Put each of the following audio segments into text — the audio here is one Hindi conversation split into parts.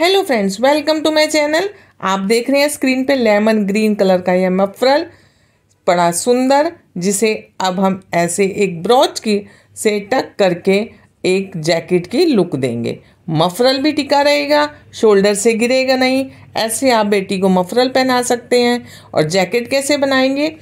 hello friends welcome to my channel आप देख रहे हैं स्क्रीन पे लेमन ग्रीन कलर का यह मफरल बड़ा सुंदर जिसे अब हम ऐसे एक ब्रॉच की से टक करके एक जैकेट की लुक देंगे मफरल भी टिका रहेगा शोल्डर से गिरेगा नहीं ऐसे आप बेटी को मफरल पहना सकते हैं और जैकेट कैसे बनाएंगे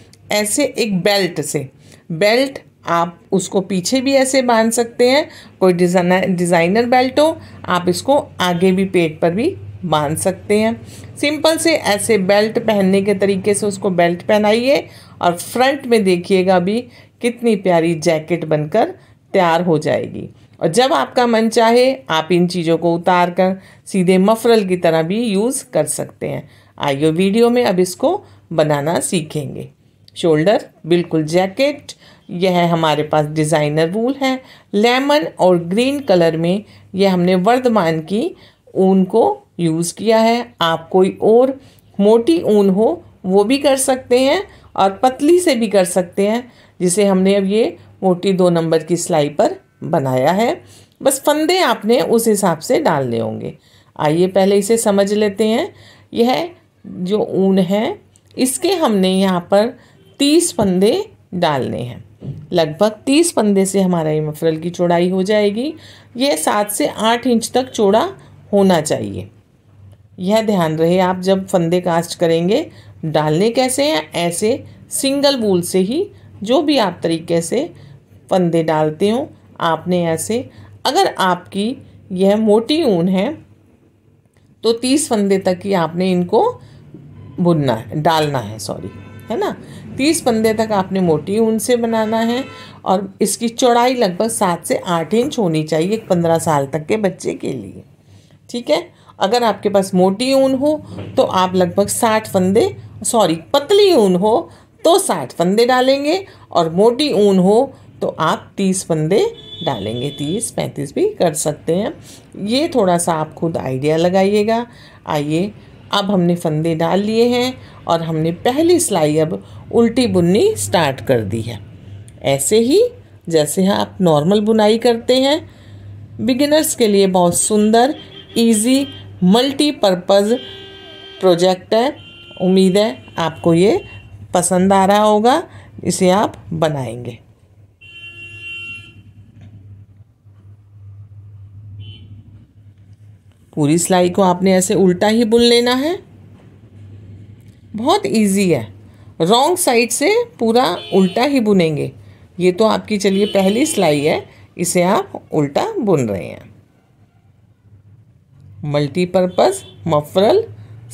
ऐसे एक बेल्ट से बेल्ट आप उसको पीछे भी ऐसे बांध सकते हैं कोई डिज़ाइनर डिज़ाइनर बेल्ट हो आप इसको आगे भी पेट पर भी बांध सकते हैं सिंपल से ऐसे बेल्ट पहनने के तरीके से उसको बेल्ट पहनाइए और फ्रंट में देखिएगा भी कितनी प्यारी जैकेट बनकर तैयार हो जाएगी और जब आपका मन चाहे आप इन चीज़ों को उतार कर सीधे मफरल की तरह भी यूज़ कर सकते हैं आइए वीडियो में अब इसको बनाना सीखेंगे शोल्डर बिल्कुल जैकेट यह हमारे पास डिज़ाइनर वूल है लेमन और ग्रीन कलर में यह हमने वर्धमान की ऊन को यूज़ किया है आप कोई और मोटी ऊन हो वो भी कर सकते हैं और पतली से भी कर सकते हैं जिसे हमने अब ये मोटी दो नंबर की सिलाई पर बनाया है बस फंदे आपने उस हिसाब से डालने होंगे आइए पहले इसे समझ लेते हैं यह जो ऊन है इसके हमने यहाँ पर तीस फंदे डालने हैं लगभग तीस पंदे से हमारा ये मफरल की चौड़ाई हो जाएगी ये सात से आठ इंच तक चौड़ा होना चाहिए यह ध्यान रहे आप जब फंदे कास्ट करेंगे डालने कैसे हैं ऐसे सिंगल बूल से ही जो भी आप तरीके से फंदे डालते हो आपने ऐसे अगर आपकी यह मोटी ऊन है तो तीस फंदे तक ही आपने इनको बुनना है डालना है सॉरी है ना तीस पंदे तक आपने मोटी ऊन से बनाना है और इसकी चौड़ाई लगभग सात से आठ इंच होनी चाहिए एक पंद्रह साल तक के बच्चे के लिए ठीक है अगर आपके पास मोटी ऊन हो तो आप लगभग साठ फंदे सॉरी पतली ऊन हो तो साठ फंदे डालेंगे और मोटी ऊन हो तो आप तीस फंदे डालेंगे तीस पैंतीस भी कर सकते हैं ये थोड़ा सा आप खुद आइडिया लगाइएगा आइए अब हमने फंदे डाल लिए हैं और हमने पहली सिलाई अब उल्टी बुननी स्टार्ट कर दी है ऐसे ही जैसे हाँ आप नॉर्मल बुनाई करते हैं बिगिनर्स के लिए बहुत सुंदर इजी मल्टीपर्पज़ प्रोजेक्ट है उम्मीद है आपको ये पसंद आ रहा होगा इसे आप बनाएंगे पूरी सिलाई को आपने ऐसे उल्टा ही बुन लेना है बहुत इजी है रॉन्ग साइड से पूरा उल्टा ही बुनेंगे ये तो आपकी चलिए पहली सिलाई है इसे आप उल्टा बुन रहे हैं multipurpose muffler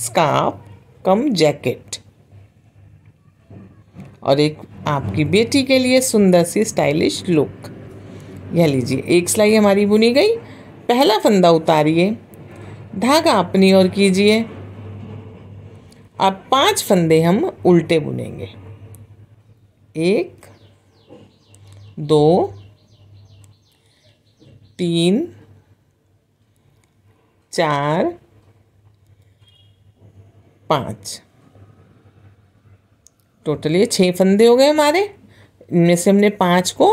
scarf cum jacket और एक आपकी बेटी के लिए सुंदर सी स्टाइलिश लुक यह लीजिए एक सिलाई हमारी बुनी गई पहला फंदा उतारिए धागा अपनी ओर कीजिए अब पांच फंदे हम उल्टे बुनेंगे एक दो तीन चार पाँच टोटल ये छः फंदे हो गए हमारे इनमें से हमने पाँच को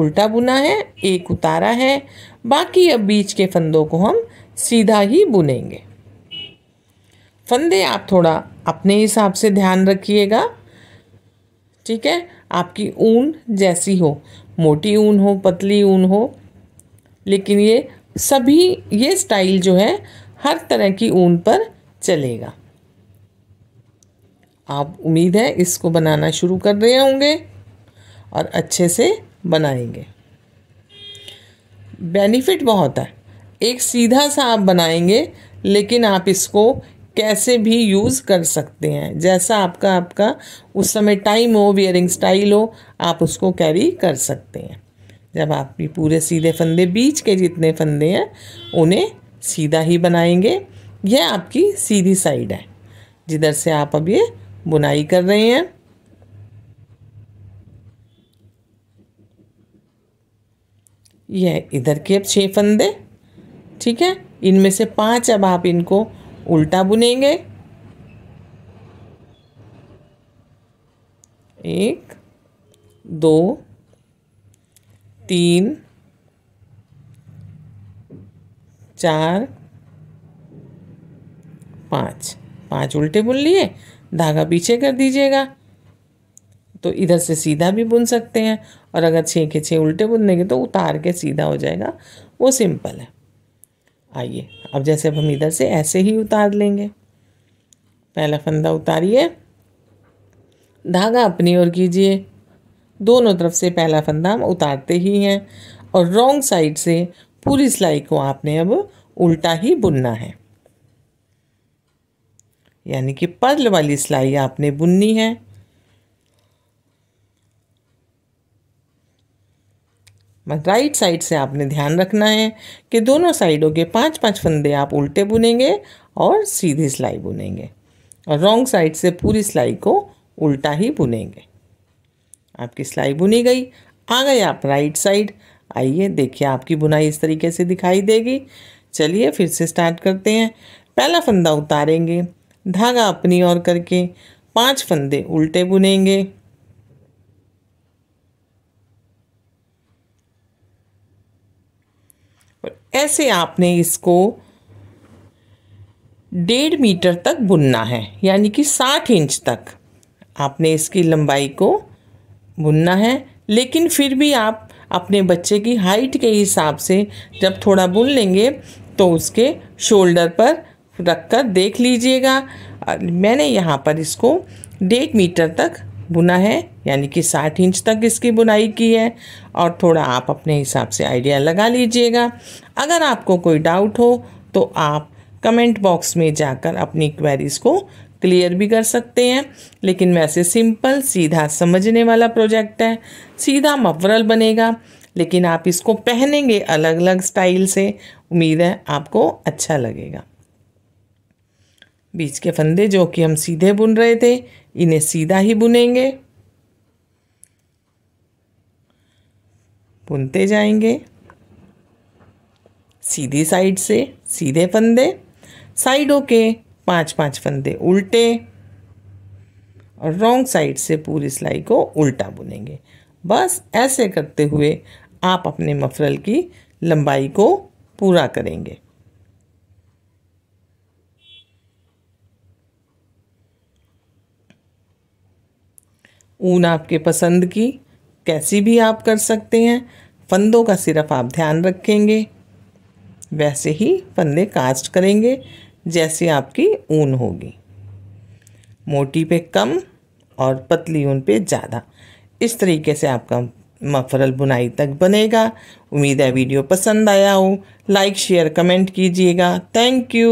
उल्टा बुना है एक उतारा है बाकी अब बीच के फंदों को हम सीधा ही बुनेंगे फंदे आप थोड़ा अपने हिसाब से ध्यान रखिएगा ठीक है आपकी ऊन जैसी हो मोटी ऊन हो पतली ऊन हो लेकिन ये सभी ये स्टाइल जो है हर तरह की ऊन पर चलेगा आप उम्मीद है इसको बनाना शुरू कर रहे होंगे और अच्छे से बनाएंगे बेनिफिट बहुत है एक सीधा सा आप बनाएंगे लेकिन आप इसको कैसे भी यूज़ कर सकते हैं जैसा आपका आपका उस समय टाइम हो वियरिंग स्टाइल हो आप उसको कैरी कर सकते हैं जब आप भी पूरे सीधे फंदे बीच के जितने फंदे हैं उन्हें सीधा ही बनाएंगे यह आपकी सीधी साइड है जिधर से आप अब ये बुनाई कर रहे हैं यह इधर के अब छः फंदे ठीक है इनमें से पांच अब आप इनको उल्टा बुनेंगे एक दो तीन चार पाँच पाँच उल्टे बुन लिए धागा पीछे कर दीजिएगा तो इधर से सीधा भी बुन सकते हैं और अगर छः के छः उल्टे बुन देंगे तो उतार के सीधा हो जाएगा वो सिंपल है आइए अब जैसे अब हम इधर से ऐसे ही उतार लेंगे पहला फंदा उतारिए धागा अपनी ओर कीजिए दोनों तरफ से पहला फंदा हम उतारते ही हैं और रॉन्ग साइड से पूरी सिलाई को आपने अब उल्टा ही बुनना है यानी कि पर्ल वाली सिलाई आपने बुननी है राइट साइड से आपने ध्यान रखना है कि दोनों साइडों के पांच पांच फंदे आप उल्टे बुनेंगे और सीधी सिलाई बुनेंगे और रॉन्ग साइड से पूरी सिलाई को उल्टा ही बुनेंगे आपकी सिलाई बुनी गई आ गए आप राइट साइड आइए देखिए आपकी बुनाई इस तरीके से दिखाई देगी चलिए फिर से स्टार्ट करते हैं पहला फंदा उतारेंगे धागा अपनी ओर करके पांच फंदे उल्टे बुनेंगे ऐसे आपने इसको डेढ़ मीटर तक बुनना है यानी कि साठ इंच तक आपने इसकी लंबाई को बुनना है लेकिन फिर भी आप अपने बच्चे की हाइट के हिसाब से जब थोड़ा बुन लेंगे तो उसके शोल्डर पर रख कर देख लीजिएगा मैंने यहाँ पर इसको डेढ़ मीटर तक बुना है यानी कि साठ इंच तक इसकी बुनाई की है और थोड़ा आप अपने हिसाब से आइडिया लगा लीजिएगा अगर आपको कोई डाउट हो तो आप कमेंट बॉक्स में जाकर अपनी क्वेरीज को क्लियर भी कर सकते हैं लेकिन वैसे सिंपल सीधा समझने वाला प्रोजेक्ट है सीधा मफरल बनेगा लेकिन आप इसको पहनेंगे अलग अलग स्टाइल से उम्मीद है आपको अच्छा लगेगा बीच के फंदे जो कि हम सीधे बुन रहे थे इन्हें सीधा ही बुनेंगे बुनते जाएंगे सीधी साइड से सीधे फंदे साइडों के पांच पांच फंदे उल्टे और रॉन्ग साइड से पूरी सिलाई को उल्टा बुनेंगे बस ऐसे करते हुए आप अपने मफरल की लंबाई को पूरा करेंगे ऊन आपके पसंद की कैसी भी आप कर सकते हैं फंदों का सिर्फ आप ध्यान रखेंगे वैसे ही फंदे कास्ट करेंगे जैसे आपकी ऊन होगी मोटी पे कम और पतली ऊन पे ज़्यादा इस तरीके से आपका मफरल बुनाई तक बनेगा उम्मीद है वीडियो पसंद आया हो लाइक शेयर कमेंट कीजिएगा थैंक यू